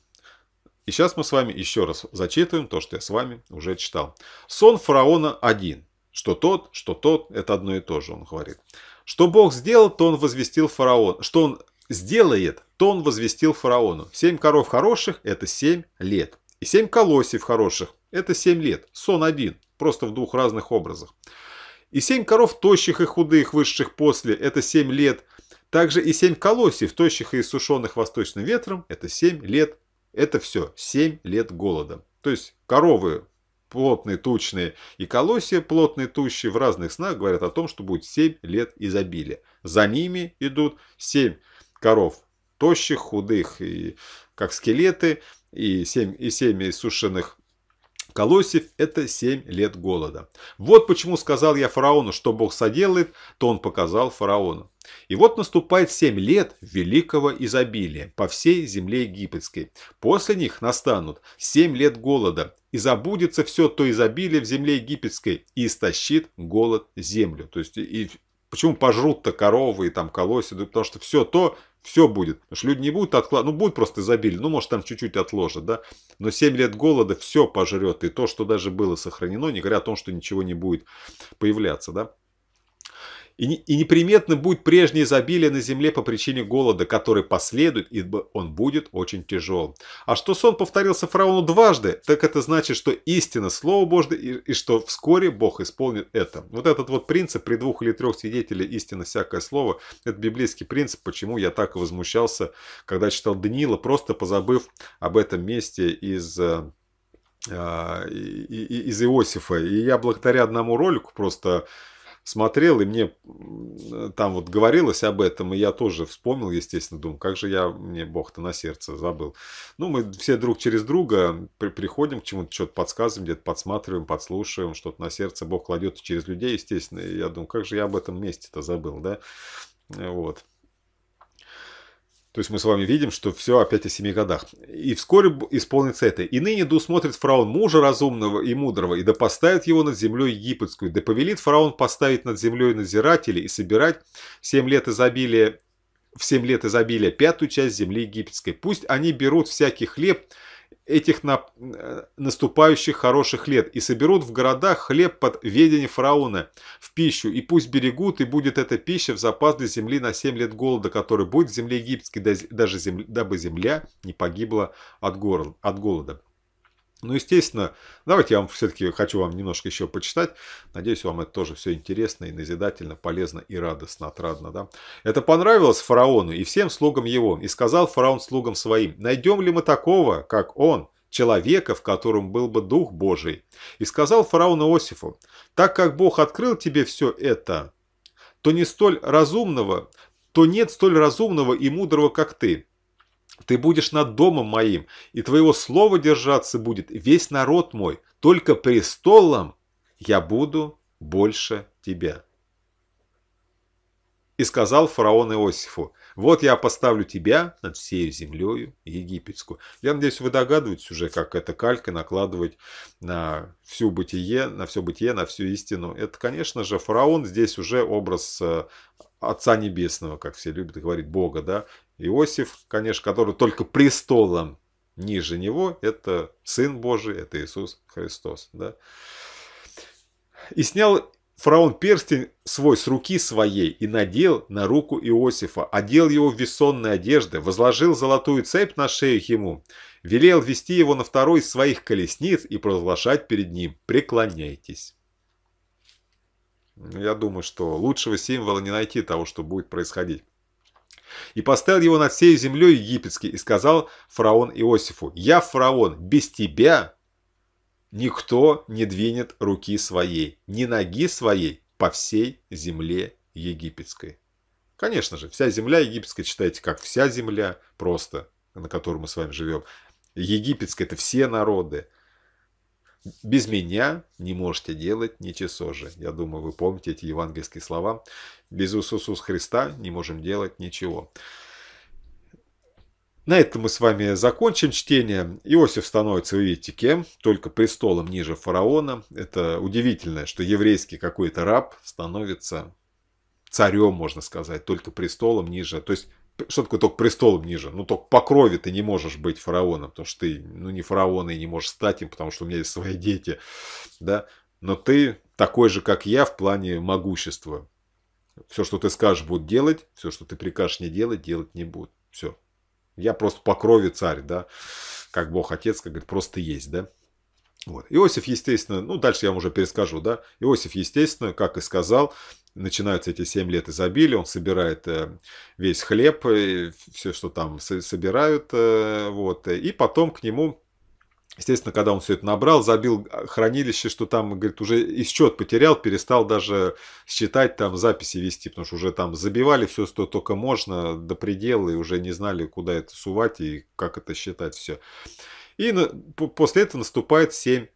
И сейчас мы с вами еще раз зачитываем то, что я с вами уже читал. Сон фараона один. Что тот, что тот, это одно и то же, он говорит. Что Бог сделал, то он возвестил фараону. Что он сделает, то он возвестил фараону. Семь коров хороших – это семь лет. И семь колосьев хороших – это семь лет. Сон один просто в двух разных образах. И семь коров тощих и худых, высших после, это семь лет. Также и семь колосьев, тощих и иссушенных восточным ветром, это семь лет. Это все семь лет голода. То есть коровы плотные, тучные и колосья плотные, тущие в разных снах говорят о том, что будет семь лет изобилия. За ними идут семь коров тощих, худых и как скелеты, и семь, и семь иссушенных колосев – это семь лет голода. Вот почему сказал я фараону, что Бог соделает, то он показал фараону. И вот наступает семь лет великого изобилия по всей земле египетской. После них настанут семь лет голода, и забудется все то изобилие в земле египетской, и истощит голод землю. То есть и Почему пожрут-то коровы и там колосиды? Потому что все то, все будет. Потому что люди не будут откладывать. Ну, будет просто изобилие. Ну, может, там чуть-чуть отложат, да. Но 7 лет голода все пожрет. И то, что даже было сохранено, не говоря о том, что ничего не будет появляться, да. И, не, и неприметно будет прежнее изобилие на земле по причине голода, который последует, ибо он будет очень тяжел. А что сон повторился фараону дважды, так это значит, что истина Слово Божье и, и что вскоре Бог исполнит это. Вот этот вот принцип при двух или трех свидетелях истина всякое слово, это библейский принцип, почему я так возмущался, когда читал Даниила, просто позабыв об этом месте из э, а, из Иосифа. И я благодаря одному ролику просто смотрел, и мне э, там вот говорилось об этом, и я тоже вспомнил, естественно, думал, как же я, мне Бог-то на сердце забыл. Ну, мы все друг через друга при, приходим к чему-то, что-то подсказываем, где-то подсматриваем, подслушиваем, что-то на сердце Бог кладет через людей, естественно, и я думаю, как же я об этом месте-то забыл, да, вот. То есть мы с вами видим, что все опять о семи годах. И вскоре исполнится это. И ныне да усмотрит фараон мужа разумного и мудрого, и да поставит его над землей египетскую, да повелит фараон поставить над землей назирателей и собирать семь лет изобилия в семь лет изобилия пятую часть земли египетской. Пусть они берут всякий хлеб, этих на... Э, наступающих хороших лет и соберут в городах хлеб под ведение фараона в пищу, и пусть берегут, и будет эта пища в запас для земли на 7 лет голода, который будет в земле египетской, даже земля, дабы земля не погибла от, гор от голода. Ну, естественно, давайте я вам все-таки хочу вам немножко еще почитать. Надеюсь, вам это тоже все интересно и назидательно, полезно и радостно, отрадно. Да? Это понравилось фараону и всем слугам его. И сказал фараон слугам своим, найдем ли мы такого, как он, человека, в котором был бы Дух Божий. И сказал фараон Иосифу, так как Бог открыл тебе все это, то не столь разумного, то нет столь разумного и мудрого, как ты. Ты будешь над домом моим, и твоего слова держаться будет весь народ мой. Только престолом я буду больше тебя». И сказал фараон Иосифу, «Вот я поставлю тебя над всей землею египетскую». Я надеюсь, вы догадываетесь уже, как эта калька накладывать на всю бытие, на все бытие, на всю истину. Это, конечно же, фараон, здесь уже образ э, Отца Небесного, как все любят говорить, Бога, да, Иосиф, конечно, который только престолом ниже него, это Сын Божий, это Иисус Христос. Да? И снял фараон перстень свой с руки своей и надел на руку Иосифа, одел его в весонные одежды, возложил золотую цепь на шею ему, велел вести его на второй из своих колесниц и провозглашать перед ним «Преклоняйтесь». Я думаю, что лучшего символа не найти того, что будет происходить и поставил его над всей землей египетской, и сказал фараон Иосифу, «Я фараон, без тебя никто не двинет руки своей, ни ноги своей по всей земле египетской». Конечно же, вся земля египетская, читайте, как вся земля просто, на которой мы с вами живем. Египетская – это все народы – без меня не можете делать ничего же. Я думаю, вы помните эти евангельские слова. Без Иисуса Христа не можем делать ничего. На этом мы с вами закончим чтение. Иосиф становится, вы видите, кем? Только престолом ниже фараона. Это удивительно, что еврейский какой-то раб становится царем, можно сказать, только престолом ниже. То есть что такое только престолом ниже? Ну, только по крови ты не можешь быть фараоном, потому что ты, ну, не фараон и не можешь стать им, потому что у меня есть свои дети, да. Но ты такой же, как я, в плане могущества. Все, что ты скажешь, будут делать, все, что ты прикажешь не делать, делать не будут. Все. Я просто по крови царь, да, как Бог Отец, как говорит, просто есть, да. Вот. Иосиф, естественно, ну, дальше я вам уже перескажу, да, Иосиф, естественно, как и сказал, начинаются эти 7 лет изобилия, он собирает э, весь хлеб, все, что там собирают, э, вот, и потом к нему Естественно, когда он все это набрал, забил э, хранилище, что там, говорит, уже и счет потерял, перестал даже считать, там записи вести, потому что уже там забивали все, что только можно, до предела, и уже не знали, куда это сувать и как это считать все. И после этого наступает 7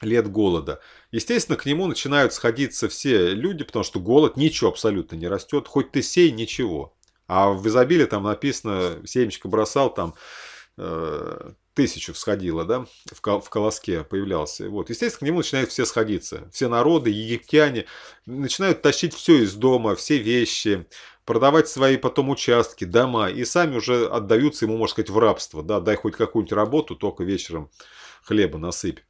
лет голода. Естественно, к нему начинают сходиться все люди, потому что голод ничего абсолютно не растет, хоть ты сей, ничего. А в изобилии там написано, семечко бросал, там э, тысячу всходило, да, в, в колоске появлялся. Вот. Естественно, к нему начинают все сходиться. Все народы, египтяне, начинают тащить все из дома, все вещи, продавать свои потом участки, дома, и сами уже отдаются ему, можно сказать, в рабство. Да, дай хоть какую-нибудь работу, только вечером хлеба насыпь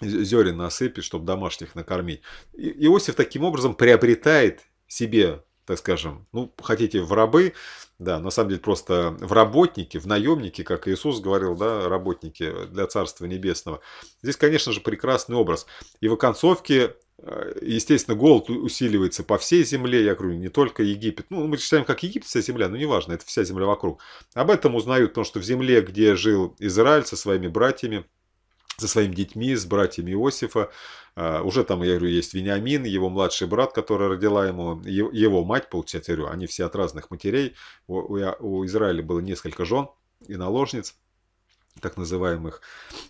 зерен насыпи, чтобы домашних накормить. И, Иосиф таким образом приобретает себе, так скажем, ну, хотите, в рабы, да, на самом деле просто в работники, в наемники, как Иисус говорил, да, работники для Царства Небесного. Здесь, конечно же, прекрасный образ. И в оконцовке э, Естественно, голод усиливается по всей земле, я говорю, не только Египет. Ну, мы считаем как Египет вся земля, но неважно, это вся земля вокруг. Об этом узнают, потому что в земле, где жил Израиль со своими братьями, за своими детьми, с братьями Иосифа. А, уже там, я говорю, есть Вениамин, его младший брат, который родила ему, его мать, получается, я говорю, они все от разных матерей. У Израиля было несколько жен и наложниц, так называемых.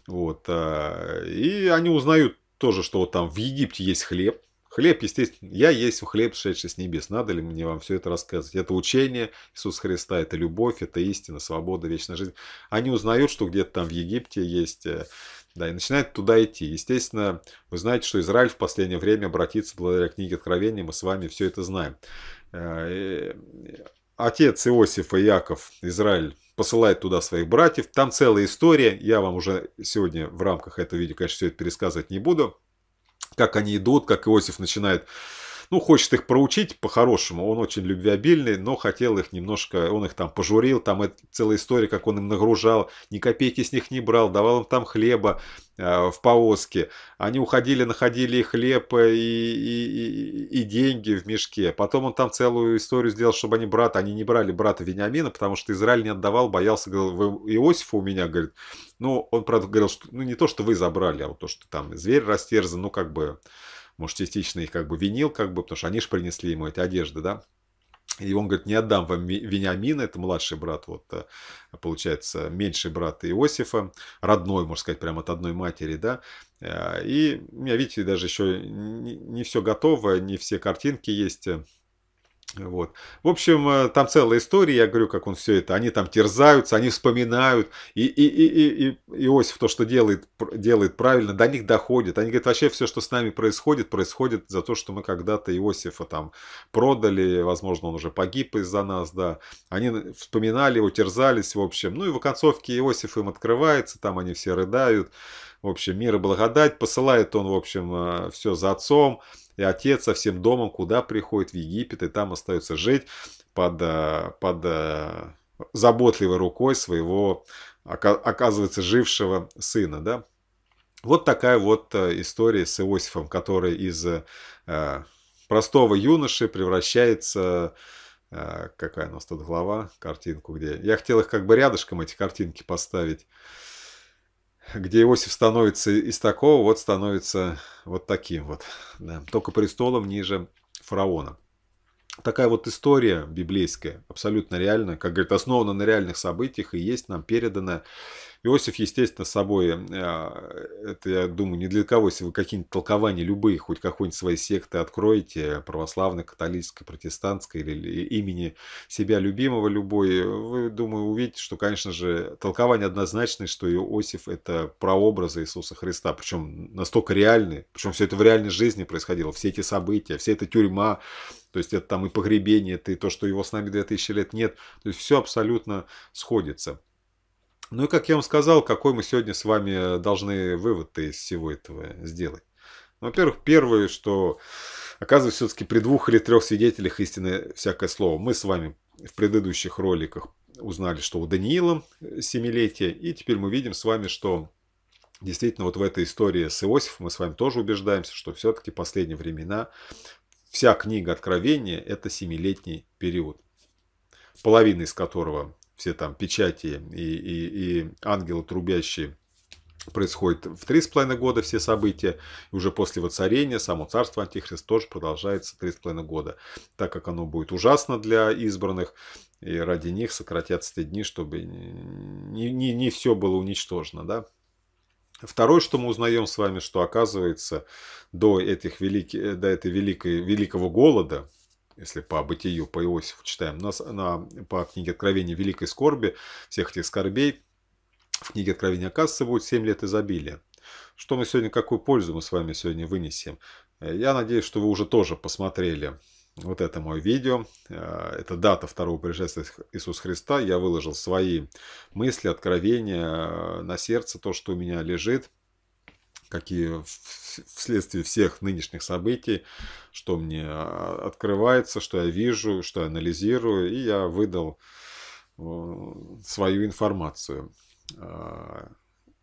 Вот. А, и они узнают тоже, что вот там в Египте есть хлеб, Хлеб, естественно, я есть хлеб, шедший с небес. Надо ли мне вам все это рассказывать? Это учение Иисуса Христа, это любовь, это истина, свобода, вечная жизнь. Они узнают, что где-то там в Египте есть э, да, и начинает туда идти. Естественно, вы знаете, что Израиль в последнее время обратится благодаря книге Откровения, мы с вами все это знаем. Э, отец Иосифа Яков, Израиль, посылает туда своих братьев. Там целая история. Я вам уже сегодня в рамках этого видео, конечно, все это пересказывать не буду. Как они идут, как Иосиф начинает ну, хочет их проучить по-хорошему, он очень любвеобильный, но хотел их немножко, он их там пожурил, там это целая история, как он им нагружал, ни копейки с них не брал, давал им там хлеба э, в повозке, они уходили, находили и хлеб, э, и, и, и, и деньги в мешке, потом он там целую историю сделал, чтобы они брата, они не брали брата Вениамина, потому что Израиль не отдавал, боялся, говорил, вы Иосифа у меня, говорит, ну, он, правда, говорил, что, ну, не то, что вы забрали, а вот то, что там зверь растерзан, ну, как бы, может, частично их как бы винил, как бы, потому что они же принесли ему эти одежды, да. И он говорит, не отдам вам Вениамина, это младший брат, вот, э, получается, меньший брат Иосифа, родной, можно сказать, прямо от одной матери, да. Э, и меня, видите, даже еще не все готово, не все картинки есть, вот. В общем, э, там целая история, я говорю, как он все это, они там терзаются, они вспоминают, и, и, и, и, Иосиф то, что делает, делает правильно, до них доходит. Они говорят, вообще все, что с нами происходит, происходит за то, что мы когда-то Иосифа там продали, возможно, он уже погиб из-за нас, да. Они вспоминали его, терзались, в общем. Ну и в оконцовке Иосиф им открывается, там они все рыдают. В общем, мир и благодать, посылает он, в общем, э, все за отцом, и отец со всем домом куда приходит в Египет, и там остается жить под, э, под э, заботливой рукой своего, оказывается, жившего сына, да. Вот такая вот э, история с Иосифом, который из простого юноши превращается какая у нас тут глава, картинку где. Я хотел их как бы рядышком, эти картинки, поставить где Иосиф становится из такого, вот становится вот таким вот, да, только престолом ниже фараона. Такая вот история библейская, абсолютно реальная, как говорит, основана на реальных событиях и есть нам передана Иосиф, естественно, с собой, э, это, я думаю, не для кого, если вы какие-нибудь толкования любые, хоть какой-нибудь свои секты откроете, православной, католической, протестантской или имени себя любимого любой, вы, думаю, увидите, что, конечно же, толкование однозначное, что Иосиф – это прообраз Иисуса Христа, причем настолько реальный, причем все это в реальной жизни происходило, все эти события, все эта тюрьма, то есть это там и погребение, это и то, что его с нами 2000 лет нет, то есть все абсолютно сходится. Ну и как я вам сказал, какой мы сегодня с вами э, должны выводы из всего этого сделать. Ну, во-первых, первое, что оказывается все-таки при двух или трех свидетелях истины всякое слово. Мы с вами в предыдущих роликах узнали, что у Даниила э, семилетие, и теперь мы видим с вами, что действительно вот в этой истории с Иосифом мы с вами тоже убеждаемся, что все-таки последние времена вся книга Откровения – это семилетний период, половина из которого все там печати и, и, и ангелы трубящие происходит в три с половиной года все события. И уже после воцарения само царство Антихрист тоже продолжается три с половиной года. Так как оно будет ужасно для избранных, и ради них сократятся те дни, чтобы не, не, не все было уничтожено. Да? Второе, что мы узнаем с вами, что оказывается до, этих велики, э, до этой великой, великого голода – если по бытию, по Иосифу читаем, на, на, по книге Откровения Великой Скорби, всех этих скорбей, в книге Откровения оказывается будет 7 лет изобилия. Что мы сегодня, какую пользу мы с вами сегодня вынесем? Э, я надеюсь, что вы уже тоже посмотрели вот это мое видео. Э, это дата второго пришествия Иисуса Христа. Я выложил свои мысли, откровения э, на сердце, то, что у меня лежит какие вследствие всех нынешних событий, что мне а, открывается, что я вижу, что я анализирую, и я выдал э, свою информацию. А,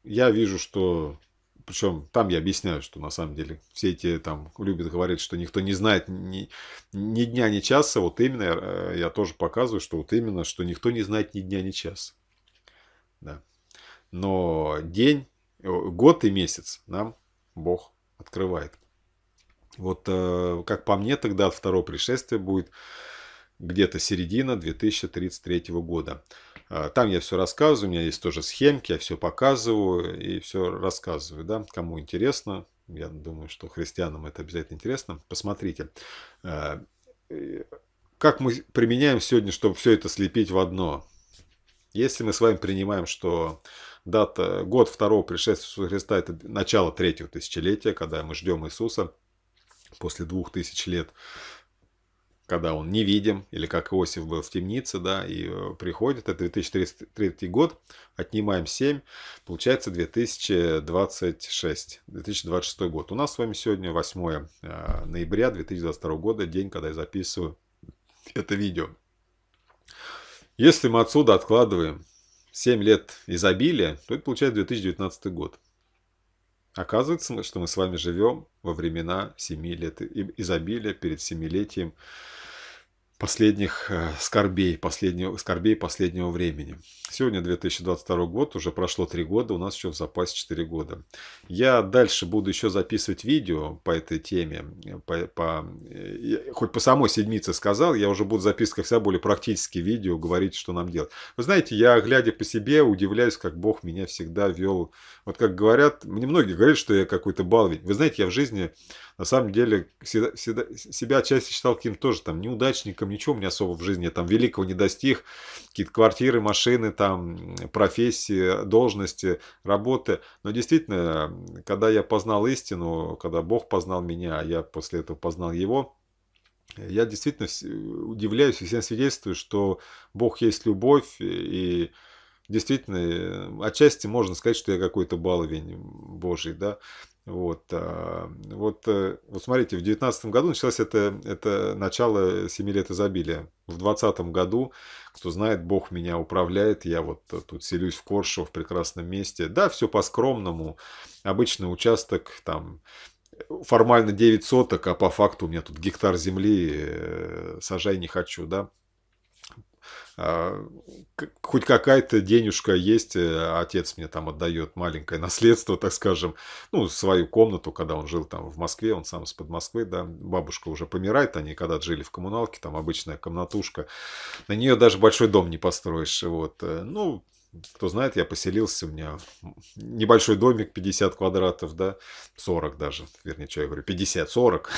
я вижу, что причем там я объясняю, что на самом деле все эти там любят говорить, что никто не знает ни, ни дня, ни часа. Вот именно э, я тоже показываю, что вот именно, что никто не знает ни дня, ни часа. Да. Но день Э, год и месяц нам Бог открывает. Вот, э, как по мне, тогда второе пришествие будет где-то середина 2033 года. Э, там я все рассказываю, у меня есть тоже схемки, я все показываю и все рассказываю. Да? Кому интересно, я думаю, что христианам это обязательно интересно, посмотрите. Как мы применяем сегодня, чтобы все это слепить в одно? Если мы с вами принимаем, что дата, год второго пришествия Иисуса Христа – это начало третьего тысячелетия, когда мы ждем Иисуса после двух тысяч лет, когда он невидим, или как Иосиф был в темнице, да, и э, приходит, это 2033 год, отнимаем 7, получается 2026, 2026 год. У нас с вами сегодня 8 э, ноября 2022 года, день, когда я записываю это видео. Если мы отсюда откладываем 7 лет изобилия, то это получается 2019 год. Оказывается, что мы с вами живем во времена 7 лет изобилия перед семилетием последних э, скорбей, последнего, скорбей последнего времени. Сегодня 2022 год, уже прошло 3 года, у нас еще в запасе 4 года. Я дальше буду еще записывать видео по этой теме, по, по, э, хоть по самой седмице сказал, я уже буду записывать, как всегда, более практические видео, говорить, что нам делать. Вы знаете, я, глядя по себе, удивляюсь, как Бог меня всегда вел. Вот как говорят, мне многие говорят, что я какой-то баловень. Вы знаете, я в жизни на самом деле всегда, всегда, себя часто считал каким-то тоже там неудачником, ничего у меня особо в жизни там великого не достиг, какие-то квартиры, машины, там профессии, должности, работы. Но действительно, когда я познал истину, когда Бог познал меня, а я после этого познал Его, я действительно удивляюсь и всем свидетельствую, что Бог есть любовь, и действительно, э, отчасти можно сказать, что я какой-то баловень Божий, да. Вот, а, вот, э, вот смотрите, в 2019 году началось это, это начало 7 лет изобилия. В 2020 году, кто знает, Бог меня управляет, я вот тут селюсь в Коршево, в прекрасном месте. Да, все по-скромному, обычный участок, там, формально 9 соток, а по факту у меня тут гектар земли, э, сажай не хочу, да. А, хоть какая-то денежка есть, э, отец мне там отдает маленькое наследство, так скажем, ну, свою комнату, когда он жил там в Москве, он сам из-под Москвы, да, бабушка уже помирает, они когда жили в коммуналке, там обычная комнатушка, на нее даже большой дом не построишь, вот, э, ну, кто знает, я поселился, у меня небольшой домик, 50 квадратов, да, 40 даже, вернее, что я говорю, 50, 40,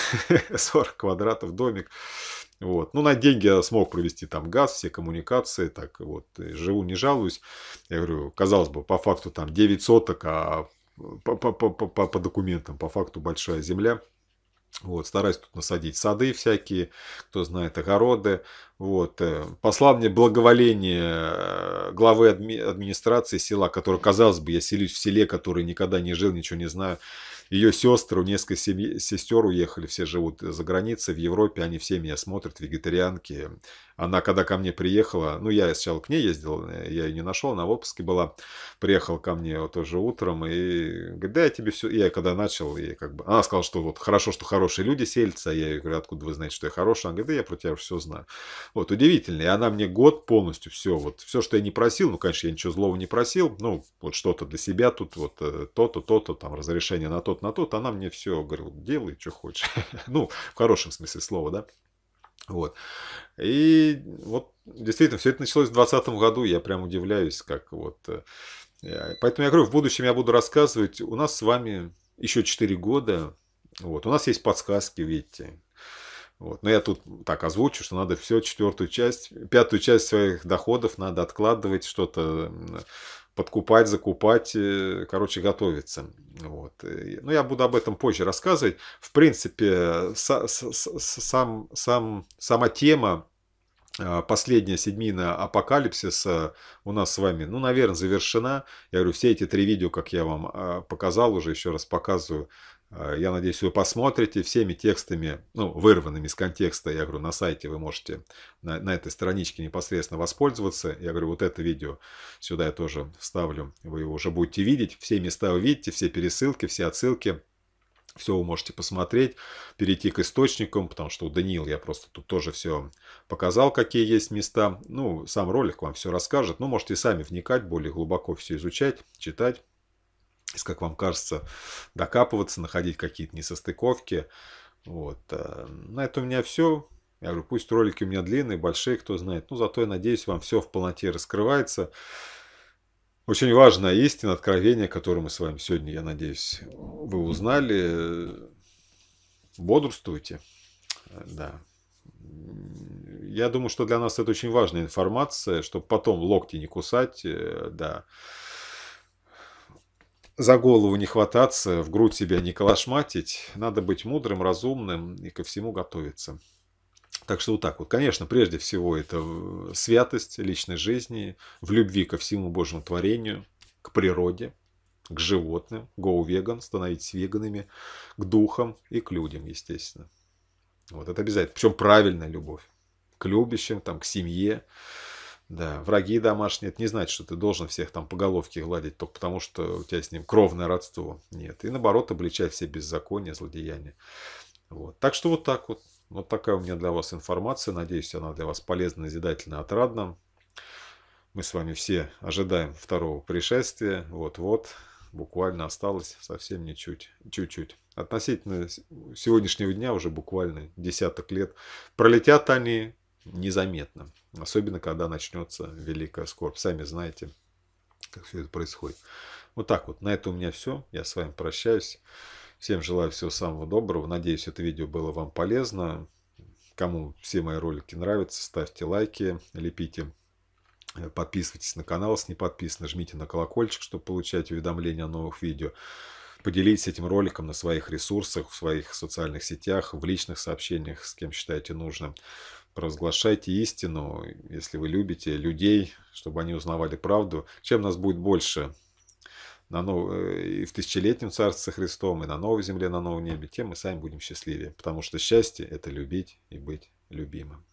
40 квадратов домик, вот. Ну, на деньги я смог провести там газ, все коммуникации, так вот, живу, не жалуюсь. Я говорю, казалось бы, по факту там 9 соток, а по, по, по, по, по документам, по факту большая земля – вот, стараюсь тут насадить сады всякие, кто знает, огороды. Вот. Э, послал мне благоволение э, главы адми администрации села, который, казалось бы, я селюсь в селе, который никогда не жил, ничего не знаю. Ее сестры, несколько семь... сестер уехали, все живут за границей, в Европе, они все меня смотрят, вегетарианки. Она, когда ко мне приехала, ну, я сначала к ней ездил, я ее не нашел, она в отпуске была, приехала ко мне вот тоже утром, и говорит, да, я тебе все, я когда начал, и как бы, она сказала, что вот хорошо, что хорошие люди селятся, а я ей говорю, откуда вы знаете, что я хороший, она говорит, да, я про тебя все знаю. Вот, удивительно, и она мне год полностью все, вот, все, что я не просил, ну, конечно, я ничего злого не просил, ну, вот что-то для себя тут, вот, э, то-то, то-то, там, разрешение на то тот на тот, а она мне все, говорил, делай, что хочешь. ну, в хорошем смысле слова, да. Вот. И вот действительно, все это началось в 2020 году, я прям удивляюсь, как вот... Э, поэтому я говорю, в будущем я буду рассказывать, у нас с вами еще 4 года, вот, у нас есть подсказки, видите, вот. Но я тут так озвучу, что надо все четвертую часть, пятую часть своих доходов надо откладывать, что-то подкупать, закупать, э, короче, готовиться. Вот. Э, Но ну, я буду об этом позже рассказывать. В принципе, э, сам, сам, сама тема а, последняя седьмина апокалипсиса у нас с вами, ну, наверное, завершена. Я говорю, все эти три видео, как я вам а, показал уже, еще раз показываю, а, я надеюсь, вы посмотрите всеми текстами, ну, вырванными из контекста, я говорю, на сайте вы можете на, на этой страничке непосредственно воспользоваться. Я говорю, вот это видео сюда я тоже вставлю, вы его уже будете видеть. Все места увидите, все пересылки, все отсылки все вы можете посмотреть, перейти к источникам, потому что у Даниил я просто тут тоже все показал, какие есть места. Ну, сам ролик вам все расскажет, но ну, можете сами вникать, более глубоко все изучать, читать, если, как вам кажется, докапываться, находить какие-то несостыковки. Вот. Э, на этом у меня все. Я говорю, пусть ролики у меня длинные, большие, кто знает. Ну, зато я надеюсь, вам все в полноте раскрывается. Очень важная истина, откровение, которое мы с вами сегодня, я надеюсь, вы узнали. Бодрствуйте. Да. Я думаю, что для нас это очень важная информация, чтобы потом локти не кусать, э, да. За голову не хвататься, в грудь себя не колошматить. Надо быть мудрым, разумным и ко всему готовиться. Так что вот так вот. Конечно, прежде всего это э, святость личной жизни, в любви ко всему Божьему творению, к природе, к животным, go vegan, становитесь веганами, к духам и к людям, естественно. Вот это обязательно. Причем правильная любовь к любящим, там, к семье. Да, враги домашние, это не значит, что ты должен всех там по головке гладить только потому, что у тебя с ним кровное родство. Нет. И наоборот, обличать все беззакония, злодеяния. Вот. Так что вот так вот. Вот такая у меня для вас информация. Надеюсь, она для вас полезна, назидательна, отрадна. Мы с вами все ожидаем второго пришествия. Вот-вот, буквально осталось совсем ничуть, чуть-чуть. Относительно сегодняшнего дня уже буквально десяток лет. Пролетят они незаметно. Особенно, когда начнется великая скорбь. Сами знаете, как все это происходит. Вот так вот. На этом у меня все. Я с вами прощаюсь. Всем желаю всего самого доброго. Надеюсь, это видео было вам полезно. Кому все мои ролики нравятся, ставьте лайки, лепите э, Подписывайтесь на канал, если не подписаны, жмите на колокольчик, чтобы получать уведомления о новых видео. Поделитесь этим роликом на своих ресурсах, в своих социальных сетях, в личных сообщениях, с кем считаете нужным. Провозглашайте истину, если вы любите людей, чтобы они узнавали правду. Чем нас будет больше, на нов... Э, и в тысячелетнем Царстве Христом, и на новой земле, на новом небе, тем мы сами будем счастливее. Потому что счастье – это любить и быть любимым.